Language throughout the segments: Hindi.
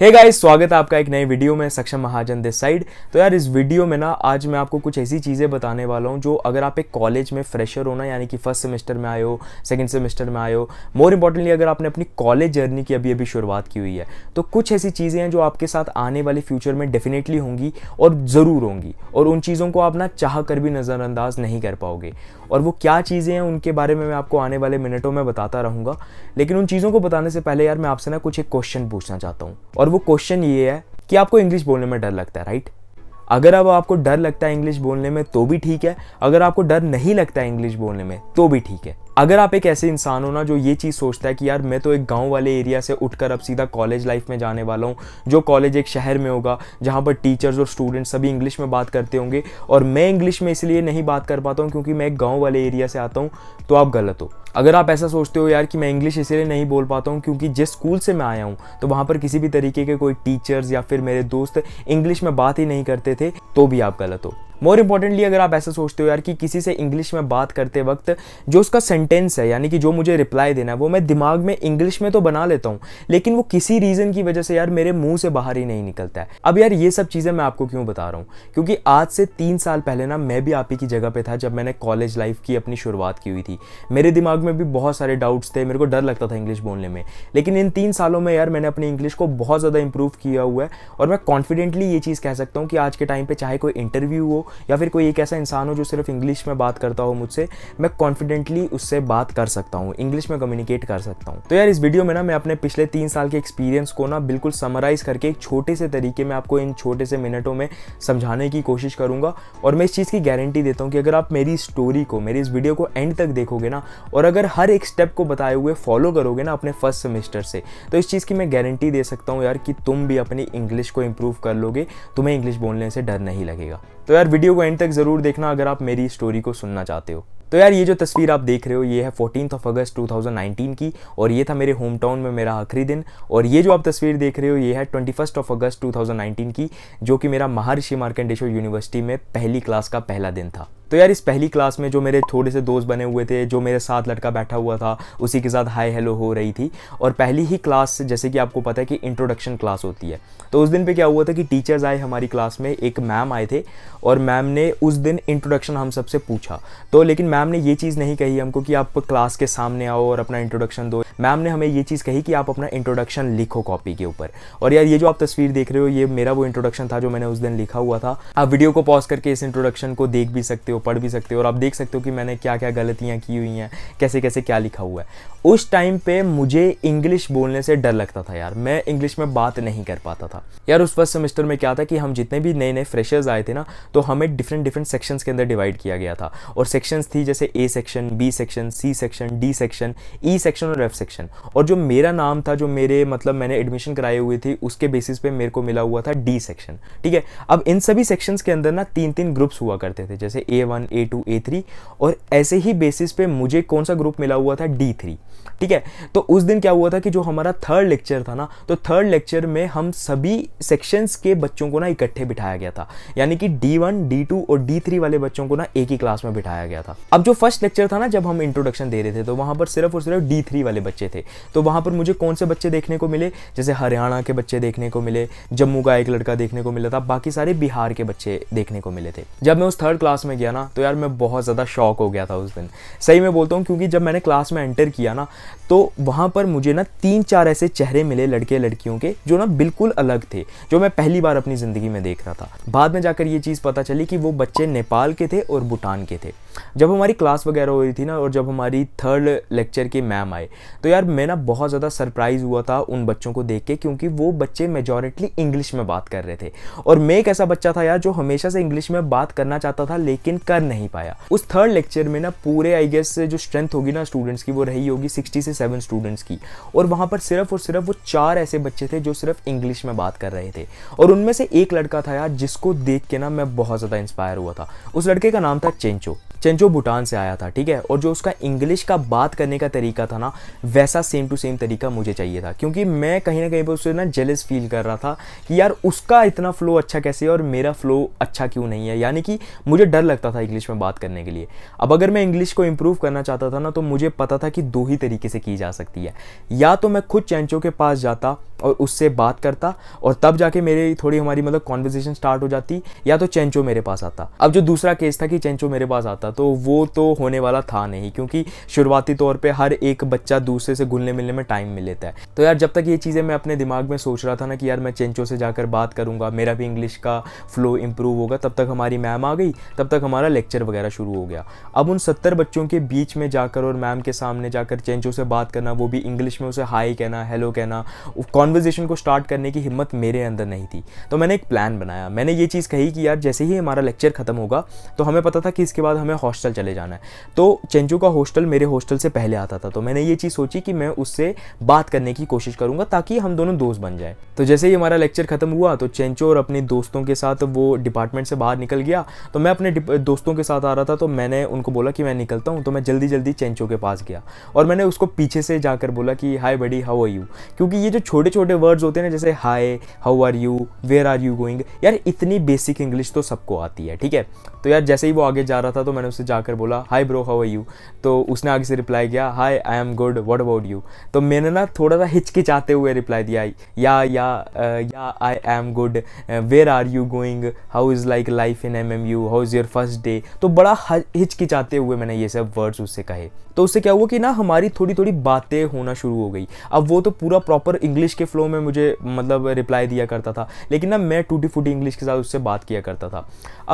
हे hey गाइस स्वागत है आपका एक नए वीडियो में सक्षम महाजन दिस साइड तो यार इस वीडियो में ना आज मैं आपको कुछ ऐसी चीज़ें बताने वाला हूँ जो अगर आप एक कॉलेज में फ्रेशर हो ना यानी कि फर्स्ट सेमेस्टर में आए हो सेकेंड सेमेस्टर में आए हो मोर इंपॉर्टेंटली अगर आपने अपनी कॉलेज जर्नी की अभी अभी शुरुआत की हुई है तो कुछ ऐसी चीज़ें हैं जो आपके साथ आने वाले फ्यूचर में डेफिनेटली होंगी और ज़रूर होंगी और उन चीज़ों को आप ना चाह कर भी नज़रअंदाज नहीं कर पाओगे और वो क्या चीज़ें हैं उनके बारे में मैं आपको आने वाले मिनटों में बताता रहूँगा लेकिन उन चीज़ों को बताने से पहले यार मैं आपसे ना कुछ एक क्वेश्चन पूछना चाहता हूँ और और वो क्वेश्चन ये है कि आपको इंग्लिश बोलने में डर लगता है राइट अगर अब आपको डर लगता है इंग्लिश बोलने में तो भी ठीक है अगर आपको डर नहीं लगता है इंग्लिश बोलने में तो भी ठीक है अगर आप एक ऐसे इंसान हो ना जो ये चीज़ सोचता है कि यार मैं तो एक गांव वाले एरिया से उठकर अब सीधा कॉलेज लाइफ में जाने वाला हूँ जो कॉलेज एक शहर में होगा जहाँ पर टीचर्स और स्टूडेंट्स सभी इंग्लिश में बात करते होंगे और मैं इंग्लिश में इसलिए नहीं बात कर पाता हूँ क्योंकि मैं एक गाँव वाले एरिया से आता हूँ तो आप गलत हो अगर आप ऐसा सोचते हो यार कि मैं इंग्लिश इसलिए नहीं बोल पाता हूँ क्योंकि जिस स्कूल से मैं आया हूँ तो वहाँ पर किसी भी तरीके के कोई टीचर्स या फिर मेरे दोस्त इंग्लिश में बात ही नहीं करते थे तो भी आप गलत हो मोर इंपॉर्टेंटली अगर आप ऐसा सोचते हो यार कि किसी से इंग्लिश में बात करते वक्त जो उसका सेंटेंस है यानी कि जो मुझे रिप्लाई देना है वो मैं दिमाग में इंग्लिश में तो बना लेता हूँ लेकिन वो किसी रीज़न की वजह से यार मेरे मुंह से बाहर ही नहीं निकलता है अब यार ये सब चीज़ें मैं आपको क्यों बता रहा हूँ क्योंकि आज से तीन साल पहले ना मैं भी आप ही की जगह पर था जब मैंने कॉलेज लाइफ की अपनी शुरुआत की हुई थी मेरे दिमाग में भी बहुत सारे डाउट्स थे मेरे को डर लगता था इंग्लिश बोलने में लेकिन इन तीन सालों में यार मैंने अपनी इंग्लिश को बहुत ज़्यादा इंप्रूव किया हुआ है और मैं कॉन्फिडेंटली ये चीज़ कह सकता हूँ कि आज के टाइम पर चाहे कोई इंटरव्यू हो या फिर कोई एक ऐसा इंसान हो जो सिर्फ इंग्लिश में बात करता हो मुझसे मैं कॉन्फिडेंटली उससे बात कर सकता हूँ इंग्लिश में कम्युनिकेट कर सकता हूँ तो यार इस वीडियो में ना मैं अपने पिछले तीन साल के एक्सपीरियंस को ना बिल्कुल समराइज करके एक छोटे से तरीके में आपको इन छोटे से मिनटों में समझाने की कोशिश करूंगा और मैं इस चीज़ की गारंटी देता हूँ कि अगर आप मेरी स्टोरी को मेरी इस वीडियो को एंड तक देखोगे ना और अगर हर एक स्टेप को बताए हुए फॉलो करोगे ना अपने फर्स्ट सेमेस्टर से तो इस चीज़ की मैं गारंटी दे सकता हूँ यार कि तुम भी अपनी इंग्लिश को इंप्रूव कर लोगे तुम्हें इंग्लिश बोलने से डर नहीं लगेगा तो यार वीडियो को एंड तक ज़रूर देखना अगर आप मेरी स्टोरी को सुनना चाहते हो तो यार ये जो तस्वीर आप देख रहे हो ये है फोर्टीन ऑफ अगस्त 2019 की और ये था मेरे होम टाउन में मेरा आखिरी दिन और ये जो आप तस्वीर देख रहे हो ये है ट्वेंटी फर्स्ट ऑफ अगस्त 2019 की जो कि मेरा महर्षि मार्केंडेश्वर यूनिवर्सिटी में पहली क्लास का पहला दिन था तो यार इस पहली क्लास में जो मेरे थोड़े से दोस्त बने हुए थे जो मेरे साथ लड़का बैठा हुआ था उसी के साथ हाई हेलो हो रही थी और पहली ही क्लास जैसे कि आपको पता है कि इंट्रोडक्शन क्लास होती है तो उस दिन पे क्या हुआ था कि टीचर्स आए हमारी क्लास में एक मैम आए थे और मैम ने उस दिन इंट्रोडक्शन हम सबसे पूछा तो लेकिन मैम ने ये चीज़ नहीं कही हमको कि आप क्लास के सामने आओ और अपना इंट्रोडक्शन दो मैम ने हमें ये चीज़ कही कि आप अपना इंट्रोडक्शन लिखो कॉपी के ऊपर और यार ये जो आप तस्वीर देख रहे हो ये मेरा वो इंट्रोडक्शन था जो मैंने उस दिन लिखा हुआ था आप वीडियो को पॉज करके इस इंट्रोडक्शन को देख भी सकते हो हो पढ़ भी सकते हो और आप देख सकते हो कि मैंने क्या क्या गलतियाँ की हुई हैं कैसे कैसे क्या लिखा हुआ है उस टाइम पे मुझे इंग्लिश बोलने से डर लगता था यार मैं इंग्लिश में बात नहीं कर पाता था यार उस फर्स्ट सेमेस्टर में क्या था कि हम जितने भी नए नए फ्रेशर्स आए थे ना तो हमें डिफरेंट डिफरेंट सेक्शंस के अंदर डिवाइड किया गया था और सेक्शंस थी जैसे A section B section C section D section E section और एफ सेक्शन और जो मेरा नाम था जो मेरे मतलब मैंने एडमिशन कराई हुई थी उसके बेसिस पे मेरे को मिला हुआ था डी सेक्शन ठीक है अब इन सभी सेक्शंस के अंदर ना तीन तीन ग्रुप्स हुआ करते थे जैसे A one A two A three और ऐसे ही बेसिस पे मुझे कौन सा ग्रुप मिला हुआ था डी थ्री ठीक है तो उस दिन क्या हुआ था कि जो हमारा थर्ड लेक्चर था ना तो थर्ड लेक्चर में हम सभी सेक्शंस के बच्चों को ना इकट्ठे बिठाया गया था यानी कि डी वन डी टू और डी थ्री वाले बच्चों को ना एक ही क्लास में बिठाया गया था अब जो फर्स्ट लेक्चर था ना जब हम इंट्रोडक्शन दे रहे थे तो वहां पर सिर्फ और सिर्फ डी थ्री वाले बच्चे थे तो वहां पर मुझे कौन से बच्चे देखने को मिले जैसे हरियाणा के बच्चे देखने को मिले जम्मू का एक लड़का देखने को मिला था बाकी सारे बिहार के बच्चे देखने को मिले थे जब मैं उस थर्ड क्लास में गया ना तो यार मैं बहुत ज़्यादा शॉक हो गया था उस दिन सही में बोलता हूँ क्योंकि जब मैंने क्लास में एंटर किया ना तो वहाँ पर मुझे ना तीन चार ऐसे चेहरे मिले लड़के लड़कियों के जो ना बिल्कुल अलग थे जो मैं पहली बार अपनी ज़िंदगी में देख रहा था बाद में जाकर ये चीज़ पता चली कि वो बच्चे नेपाल के थे और भूटान के थे जब हमारी क्लास वगैरह हो रही थी ना और जब हमारी थर्ड लेक्चर की मैम आए तो यार मैं ना बहुत ज़्यादा सरप्राइज़ हुआ था उन बच्चों को देख के क्योंकि वो बच्चे मेजोरिटली इंग्लिश में बात कर रहे थे और मैं एक ऐसा बच्चा था यार जो हमेशा से इंग्लिश में बात करना चाहता था लेकिन कर नहीं पाया उस थर्ड लेक्चर में ना पूरे आई गेस जो स्ट्रेंथ होगी ना स्टूडेंट्स की वो रही होगी सिक्सटी से सेवन स्टूडेंट्स की और वहाँ पर सिर्फ और सिर्फ वो चार ऐसे बच्चे थे जो सिर्फ इंग्लिश में बात कर रहे थे और उनमें से एक लड़का था यार जिसको देख के ना मैं बहुत ज़्यादा इंस्पायर हुआ था उस लड़के का नाम था चेंचो चेंचो भूटान से आया था ठीक है और जो उसका इंग्लिश का बात करने का तरीका था ना वैसा सेम टू सेम तरीका मुझे चाहिए था क्योंकि मैं कहीं ना कहीं पर उससे ना जेलस फील कर रहा था कि यार उसका इतना फ़्लो अच्छा कैसे है और मेरा फ़्लो अच्छा क्यों नहीं है यानी कि मुझे डर लगता था इंग्लिश में बात करने के लिए अब अगर मैं इंग्लिश को इम्प्रूव करना चाहता था ना तो मुझे पता था कि दो ही तरीके से की जा सकती है या तो मैं खुद चेंचो के पास जाता और उससे बात करता और तब जाके मेरे थोड़ी हमारी मतलब कॉन्वर्जेसन स्टार्ट हो जाती या तो चेंचो मेरे पास आता अब जो दूसरा केस था कि चेंचो मेरे पास आता था तो वो तो होने वाला था नहीं क्योंकि शुरुआती तौर पर हर एक बच्चा दूसरे से घुलने मिलने में टाइम मिल लेता है तो यार जब तक ये चीज़ें मैं अपने दिमाग में सोच रहा था ना कि यार मैं चेंचो से जाकर बात करूँगा मेरा भी इंग्लिश का फ्लो इम्प्रूव होगा तब तक हमारी मैम आ गई तब तक हमारा लेक्चर वगैरह शुरू हो गया अब उन सत्तर बच्चों के बीच में जाकर और मैम के सामने जाकर चेंचो से बात करना वो भी इंग्लिश में उसे हाई कहना हेलो कहना कॉन्वर्जेशन को स्टार्ट करने की हिम्मत मेरे अंदर नहीं थी तो मैंने एक प्लान बनाया मैंने ये चीज़ कही कि यार जैसे ही हमारा लेक्चर ख़त्म होगा तो हमें पता था कि इसके बाद हमें मैं हॉस्टल चले जाना है तो चेंजू का हॉस्टल मेरे हॉस्टल से पहले आता था तो मैंने ये चीज़ सोची कि मैं उससे बात करने की कोशिश करूँगा ताकि हम दोनों दोस्त बन जाए तो जैसे ही हमारा लेक्चर ख़त्म हुआ तो चेंचू और अपने दोस्तों के साथ वो डिपार्टमेंट से बाहर निकल गया तो मैं अपने दोस्तों के साथ आ रहा था तो मैंने उनको बोला कि मैं निकलता हूँ तो मैं जल्दी जल्दी चेंचो के पास गया और मैंने उसको पीछे से जाकर बोला कि hi buddy how are you क्योंकि ये जो छोटे छोटे वर्ड्स होते हैं जैसे hi how are you where are you going यार इतनी बेसिक इंग्लिश तो सबको आती है ठीक है तो यार जैसे ही वो आगे जा रहा था तो मैंने मैंने उससे जाकर बोला hi bro how are you तो उसने आगे से रिप्लाई किया hi I am good what about you तो मैंने ना थोड़ा सा हिचकिचाते हुए रिप्लाई दिया yeah yeah yeah I am good where are you going how is like life in M M U how is your first day तो बड़ा हिचकिचाते हुए मैंने ये सब वर्ड्स उससे कहे तो उससे क्या हुआ कि ना हमारी थोड़ी थोड़ी बातें होना शुरू हो गई अब वो तो पूरा प्रॉपर इंग्लिश के फ्लो में मुझे मतलब रिप्लाई दिया करता था लेकिन ना मैं टूटी फूटी इंग्लिश के साथ उससे बात किया करता था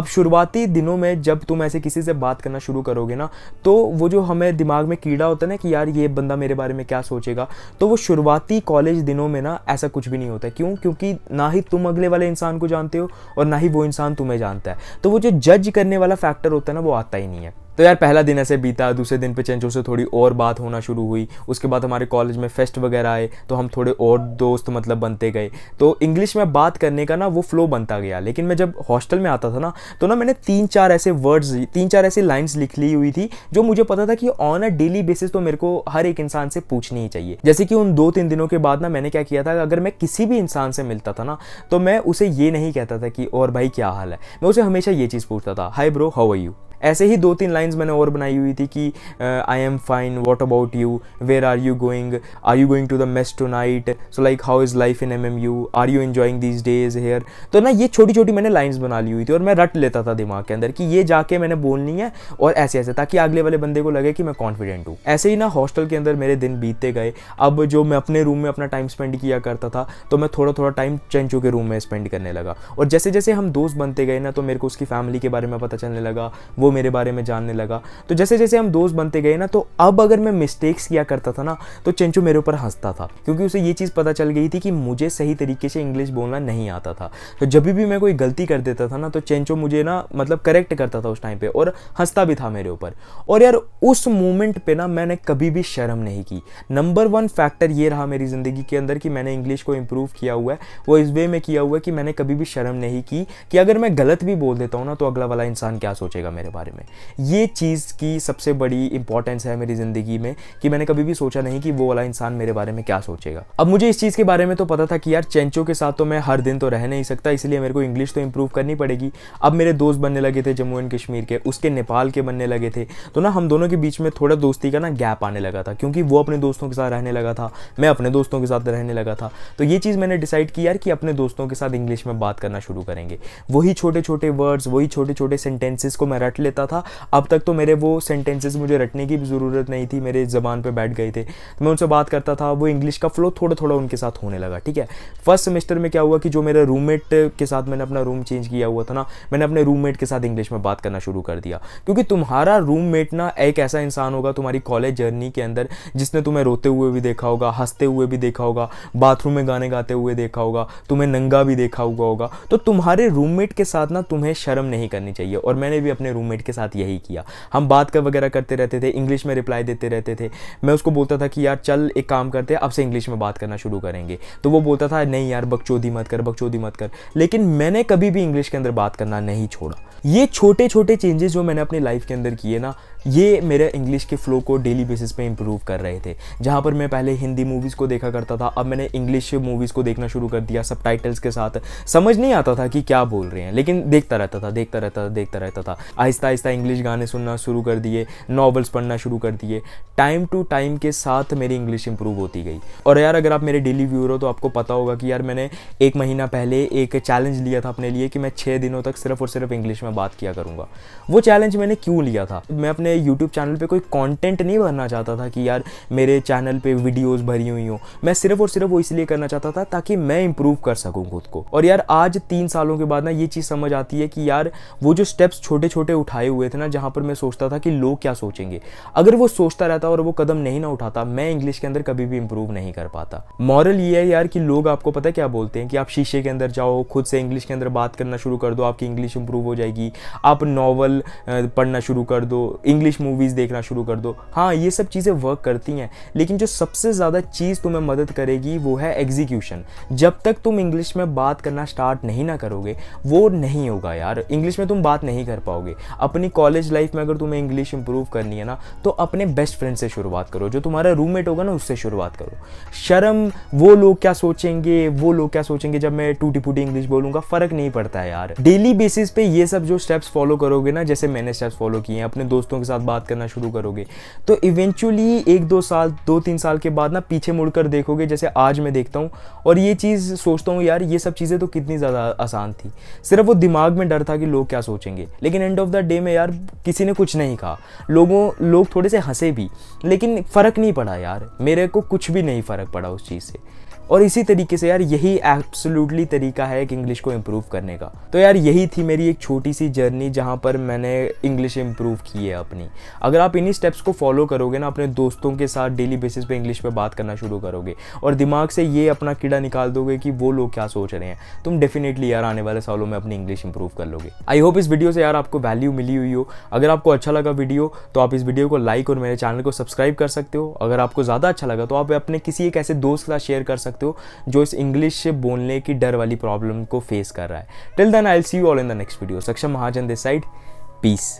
अब शुरुआती दिनों में जब तुम ऐसे किसी से बात करना शुरू करोगे ना तो वो जो हमें दिमाग में कीड़ा होता है ना कि यार ये बंदा मेरे बारे में क्या सोचेगा तो वो शुरुआती कॉलेज दिनों में ना ऐसा कुछ भी नहीं होता क्यों क्योंकि ना ही तुम अगले वाले इंसान को जानते हो और ना ही वो इंसान तुम्हें जानता है तो वो जो जज करने वाला फैक्टर होता है ना वो आता ही नहीं है तो यार पहला दिन ऐसे बीता दूसरे दिन पे चेंचो से थोड़ी और बात होना शुरू हुई उसके बाद हमारे कॉलेज में फेस्ट वगैरह आए तो हम थोड़े और दोस्त मतलब बनते गए तो इंग्लिश में बात करने का ना वो फ्लो बनता गया लेकिन मैं जब हॉस्टल में आता था ना तो ना मैंने तीन चार ऐसे वर्ड्स तीन चार ऐसी लाइन्स लिख ली हुई थी जो मुझे पता था कि ऑन अ डेली बेसिस तो मेरे को हर एक इंसान से पूछनी ही चाहिए जैसे कि उन दो तीन दिनों के बाद ना मैंने क्या किया था अगर मैं किसी भी इंसान से मिलता था ना तो मैं उसे ये नहीं कहता था कि और भाई क्या हाल है मैं उसे हमेशा ये चीज़ पूछता था hi bro how are you ऐसे ही दो तीन लाइन्स मैंने और बनाई हुई थी कि I am fine what about you where are you going are you going to the mess tonight so like how is life in M M U are you enjoying these days here तो ना ये छोटी छोटी मैंने लाइन्स बना ली हुई थी और मैं रट लेता था दिमाग के अंदर कि ये जाके मैंने बोलनी है और ऐसे ऐसे ताकि अगले वाले बंदे को लगे कि मैं कॉन्फिडेंट हूँ ऐसे ही ना हॉस्टल के अंदर मेरे दिन बीतते गए अब जो मैं अपने रूम में अपना टाइम स्पेंड किया करता था तो मैं थोड़ा थोड़ा टाइम चेंचू के रूम में स्पेंड करने लगा और जैसे जैसे हम दोस्त बनते गए ना तो मेरे को उसकी फैमिली के बारे में पता चलने लगा वो मेरे बारे में जानने लगा तो जैसे जैसे हम दोस्त बनते गए ना तो अब अगर मैं मिस्टेक्स किया करता था ना तो चंचू मेरे ऊपर हंसता था क्योंकि उसे ये चीज़ पता चल गई थी कि मुझे सही तरीके से इंग्लिश बोलना नहीं आता था तो जब भी मैं कोई गलती कर देता था ना तो चेंचो मुझे ना मतलब करेक्ट करता था उस टाइम पे और हंसता भी था मेरे ऊपर और यार उस मोमेंट पे ना मैंने कभी भी शर्म नहीं की नंबर वन फैक्टर ये रहा मेरी ज़िंदगी के अंदर कि मैंने इंग्लिश को इम्प्रूव किया हुआ है वो इस वे में किया हुआ है कि मैंने कभी भी शर्म नहीं की कि अगर मैं गलत भी बोल देता हूँ ना तो अगला वाला इंसान क्या सोचेगा मेरे बारे बारे में ये चीज़ की सबसे बड़ी इंपॉर्टेंस है मेरी ज़िंदगी में कि मैंने कभी भी सोचा नहीं कि वो वाला इंसान मेरे बारे में क्या सोचेगा अब मुझे इस चीज़ के बारे में तो पता था कि यार चेंचो के साथ तो मैं हर दिन तो रह नहीं सकता इसलिए मेरे को इंग्लिश तो इम्प्रूव करनी पड़ेगी अब मेरे दोस्त बनने लगे थे जम्मू एंड कश्मीर के उसके नेपाल के बनने लगे थे तो ना हम दोनों के बीच में थोड़ा दोस्ती का ना गैप आने लगा था क्योंकि वो अपने दोस्तों के साथ रहने लगा था मैं अपने दोस्तों के साथ रहने लगा था तो ये चीज़ मैंने डिसाइड की यार कि अपने दोस्तों के साथ इंग्लिश में बात करना शुरू करेंगे वही छोटे छोटे वर्ड्स वही छोटे छोटे सेंटेंसेस को मैं रट ले लेता था अब तक तो मेरे वो सेंटेंसेस मुझे रटने की भी ज़रूरत नहीं थी मेरे ज़बान पर बैठ गए थे तो मैं उनसे बात करता था वो इंग्लिश का फ्लो थोड़ा थोड़ा उनके साथ होने लगा ठीक है फर्स्ट सेमेस्टर में क्या हुआ कि जो मेरा रूममेट के साथ मैंने अपना रूम चेंज किया हुआ था ना मैंने अपने रूममेट के साथ इंग्लिश में बात करना शुरू कर दिया क्योंकि तुम्हारा रूममेट ना एक ऐसा इंसान होगा तुम्हारी कॉलेज जर्नी के अंदर जिसने तुम्हें रोते हुए भी देखा होगा हंसते हुए भी देखा होगा बाथरूम में गाने गाते हुए देखा होगा तुम्हें नंगा भी देखा हुआ होगा तो तुम्हारे रूममेट के साथ ना तुम्हें शर्म नहीं करनी चाहिए और मैंने भी अपने रूममेट क्लाइंट के साथ यही किया हम बात कर वगैरह करते रहते थे इंग्लिश में रिप्लाई देते रहते थे मैं उसको बोलता था कि यार चल एक काम करते हैं अब से इंग्लिश में बात करना शुरू करेंगे तो वो बोलता था नहीं यार बकचोदी मत कर बकचोदी मत कर लेकिन मैंने कभी भी इंग्लिश के अंदर बात करना नहीं छोड़ा ये छोटे छोटे चेंजेस जो मैंने अपनी लाइफ के अंदर किए ना ये मेरे इंग्लिश के फ्लो को डेली बेसिस पे इम्प्रूव कर रहे थे जहाँ पर मैं पहले हिंदी मूवीज़ को देखा करता था अब मैंने इंग्लिश मूवीज़ को देखना शुरू कर दिया सब के साथ समझ नहीं आता था कि क्या बोल रहे हैं लेकिन देखता रहता था देखता रहता था देखता रहता था आहिस्ता आहिस्ता इंग्लिश गाने सुनना शुरू कर दिए नॉवल्स पढ़ना शुरू कर दिए टाइम टू टाइम के साथ मेरी इंग्लिश इंप्रूव होती गई और यार अगर आप मेरे डेली व्यूअर हो तो आपको पता होगा कि यार मैंने एक महीना पहले एक चैलेंज लिया था अपने लिए कि मैं छः दिनों तक सिर्फ और सिर्फ इंग्लिश में बात किया करूँगा वो चैलेंज मैंने क्यों लिया था मैं अपने यूट्यूब चैनल पर कोई कॉन्टेंट नहीं भरना चाहता था कि यार मेरे चैनल पर वीडियोज़ भरी हुई हूँ मैं सिर्फ और सिर्फ वो इसलिए करना चाहता था ताकि मैं इंप्रूव कर सकूँ खुद को और यार आज तीन सालों के बाद ना ये चीज़ समझ आती है कि यार वो जो स्टेप्स छोटे छोटे उठा उठाए हुए थे ना जहाँ पर मैं सोचता था कि लोग क्या सोचेंगे अगर वो सोचता रहता और वो कदम नहीं ना उठाता मैं इंग्लिश के अंदर कभी भी इंप्रूव नहीं कर पाता मॉरल ये है यार कि लोग आपको पता है क्या बोलते हैं कि आप शीशे के अंदर जाओ खुद से इंग्लिश के अंदर बात करना शुरू कर दो आपकी इंग्लिश इंप्रूव हो जाएगी आप नॉवल पढ़ना शुरू कर दो इंग्लिश मूवीज़ देखना शुरू कर दो हाँ ये सब चीज़ें वर्क करती हैं लेकिन जो सबसे ज़्यादा चीज़ तुम्हें मदद करेगी वो है एग्जीक्यूशन जब तक तुम इंग्लिश में बात करना स्टार्ट नहीं ना करोगे वो नहीं होगा यार इंग्लिश में तुम बात नहीं कर पाओगे अपनी कॉलेज लाइफ में अगर तुम्हें इंग्लिश इंप्रूव करनी है ना तो अपने बेस्ट फ्रेंड से शुरुआत करो जो तुम्हारा रूममेट होगा ना उससे शुरुआत करो शर्म वो लोग क्या सोचेंगे वो लोग क्या सोचेंगे जब मैं टूटी फूटी इंग्लिश बोलूँगा फ़र्क नहीं पड़ता है यार डेली बेसिस पे ये सब जो स्टेप्स फॉलो करोगे ना जैसे मैंने स्टेप्स फॉलो किए हैं अपने दोस्तों के साथ बात करना शुरू करोगे तो इवेंचुअली एक दो साल दो तीन साल के बाद ना पीछे मुड़कर देखोगे जैसे आज मैं देखता हूँ और ये चीज़ सोचता हूँ यार ये सब चीज़ें तो कितनी ज़्यादा आसान थी सिर्फ वो दिमाग में डर था कि लोग क्या सोचेंगे लेकिन एंड ऑफ द डे में यार किसी ने कुछ नहीं कहा लोगों लोग थोड़े से हंसे भी लेकिन फ़र्क नहीं पड़ा यार मेरे को कुछ भी नहीं फ़र्क पड़ा उस चीज़ से और इसी तरीके से यार यही एब्सोल्युटली तरीका है एक इंग्लिश को इम्प्रूव करने का तो यार यही थी मेरी एक छोटी सी जर्नी जहाँ पर मैंने इंग्लिश इम्प्रूव की है अपनी अगर आप इन्हीं स्टेप्स को फॉलो करोगे ना अपने दोस्तों के साथ डेली बेसिस पे इंग्लिश में बात करना शुरू करोगे और दिमाग से ये अपना कीड़ा निकाल दोगे कि वो लोग क्या सोच रहे हैं तुम डेफिनेटली यार आने वाले सालों में अपनी इंग्लिश इंप्रूव कर लोगे आई होप इस वीडियो से यार आपको वैल्यू मिली हुई हो अगर आपको अच्छा लगा वीडियो तो आप इस वीडियो को लाइक और मेरे चैनल को सब्सक्राइब कर सकते हो अगर आपको ज़्यादा अच्छा लगा तो आप अपने किसी एक ऐसे दोस्त के साथ शेयर कर सकते सकते हो जो इस इंग्लिश से बोलने की डर वाली प्रॉब्लम को फेस कर रहा है till then I see you all in the next video Saksham Mahajan this side piece